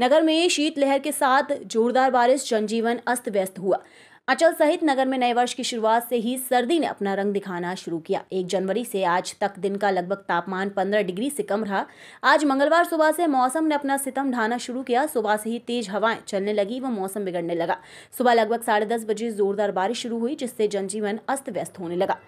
नगर में शीतलहर के साथ जोरदार बारिश जनजीवन अस्त व्यस्त हुआ अचल सहित नगर में नए वर्ष की शुरुआत से ही सर्दी ने अपना रंग दिखाना शुरू किया एक जनवरी से आज तक दिन का लगभग तापमान 15 डिग्री से कम रहा आज मंगलवार सुबह से मौसम ने अपना सितम ढाना शुरू किया सुबह से ही तेज हवाएं चलने लगी व मौसम बिगड़ने लगा सुबह लगभग साढ़े दस बजे जोरदार बारिश शुरू हुई जिससे जनजीवन अस्त व्यस्त होने लगा